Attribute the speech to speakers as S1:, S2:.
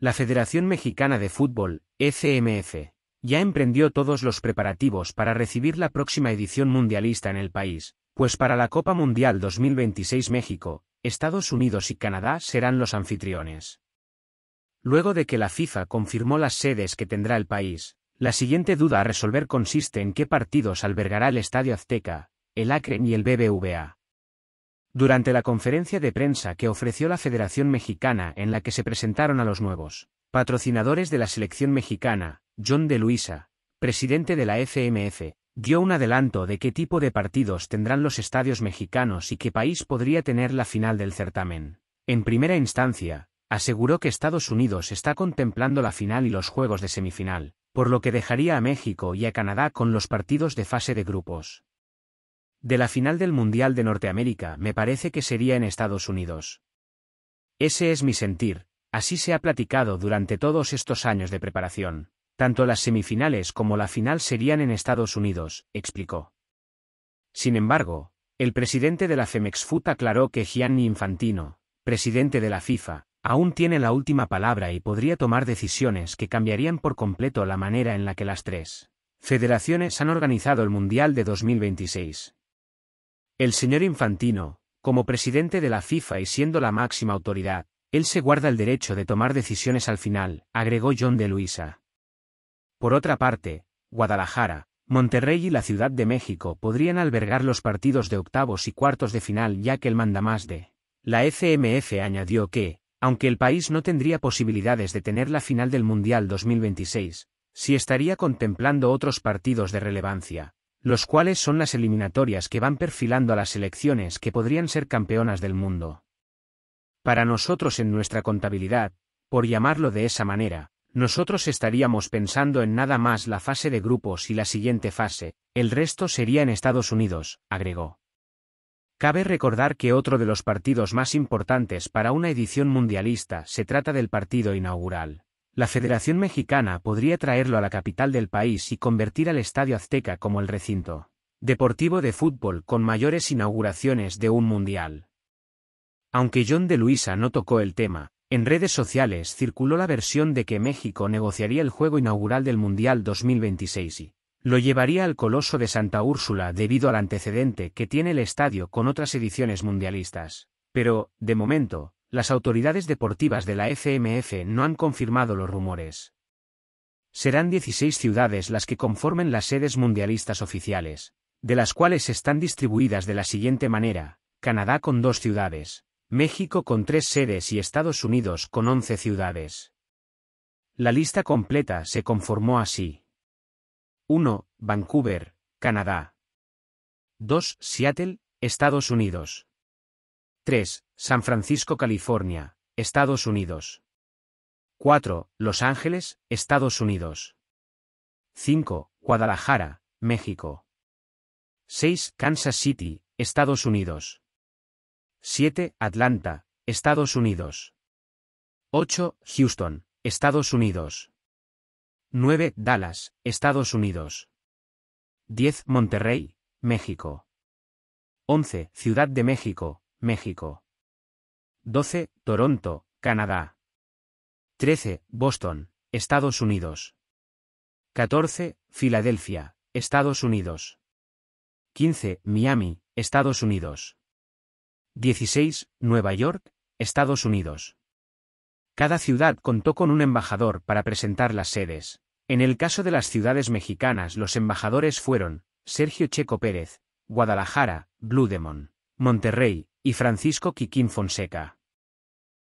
S1: La Federación Mexicana de Fútbol, FMF, ya emprendió todos los preparativos para recibir la próxima edición mundialista en el país, pues para la Copa Mundial 2026 México, Estados Unidos y Canadá serán los anfitriones. Luego de que la FIFA confirmó las sedes que tendrá el país, la siguiente duda a resolver consiste en qué partidos albergará el Estadio Azteca, el Acre y el BBVA. Durante la conferencia de prensa que ofreció la Federación Mexicana en la que se presentaron a los nuevos patrocinadores de la selección mexicana, John de Luisa, presidente de la FMF, dio un adelanto de qué tipo de partidos tendrán los estadios mexicanos y qué país podría tener la final del certamen. En primera instancia, aseguró que Estados Unidos está contemplando la final y los juegos de semifinal, por lo que dejaría a México y a Canadá con los partidos de fase de grupos. De la final del Mundial de Norteamérica me parece que sería en Estados Unidos. Ese es mi sentir, así se ha platicado durante todos estos años de preparación. Tanto las semifinales como la final serían en Estados Unidos, explicó. Sin embargo, el presidente de la Femex aclaró que Gianni Infantino, presidente de la FIFA, aún tiene la última palabra y podría tomar decisiones que cambiarían por completo la manera en la que las tres federaciones han organizado el Mundial de 2026. El señor Infantino, como presidente de la FIFA y siendo la máxima autoridad, él se guarda el derecho de tomar decisiones al final, agregó John de Luisa. Por otra parte, Guadalajara, Monterrey y la Ciudad de México podrían albergar los partidos de octavos y cuartos de final ya que el mandamás de la FMF añadió que, aunque el país no tendría posibilidades de tener la final del Mundial 2026, sí estaría contemplando otros partidos de relevancia, los cuales son las eliminatorias que van perfilando a las selecciones que podrían ser campeonas del mundo. Para nosotros en nuestra contabilidad, por llamarlo de esa manera, nosotros estaríamos pensando en nada más la fase de grupos y la siguiente fase, el resto sería en Estados Unidos, agregó. Cabe recordar que otro de los partidos más importantes para una edición mundialista se trata del partido inaugural la Federación Mexicana podría traerlo a la capital del país y convertir al Estadio Azteca como el recinto deportivo de fútbol con mayores inauguraciones de un mundial. Aunque John de Luisa no tocó el tema, en redes sociales circuló la versión de que México negociaría el juego inaugural del Mundial 2026 y lo llevaría al Coloso de Santa Úrsula debido al antecedente que tiene el estadio con otras ediciones mundialistas. Pero, de momento, las autoridades deportivas de la FMF no han confirmado los rumores. Serán 16 ciudades las que conformen las sedes mundialistas oficiales, de las cuales están distribuidas de la siguiente manera, Canadá con dos ciudades, México con tres sedes y Estados Unidos con 11 ciudades. La lista completa se conformó así. 1. Vancouver, Canadá. 2. Seattle, Estados Unidos. 3. San Francisco, California, Estados Unidos. 4. Los Ángeles, Estados Unidos. 5. Guadalajara, México. 6. Kansas City, Estados Unidos. 7. Atlanta, Estados Unidos. 8. Houston, Estados Unidos. 9. Dallas, Estados Unidos. 10. Monterrey, México. 11. Ciudad de México, México. 12. Toronto, Canadá. 13. Boston, Estados Unidos. 14. Filadelfia, Estados Unidos. 15. Miami, Estados Unidos. 16. Nueva York, Estados Unidos. Cada ciudad contó con un embajador para presentar las sedes. En el caso de las ciudades mexicanas, los embajadores fueron Sergio Checo Pérez, Guadalajara, Blue Monterrey, y Francisco Quiquín Fonseca.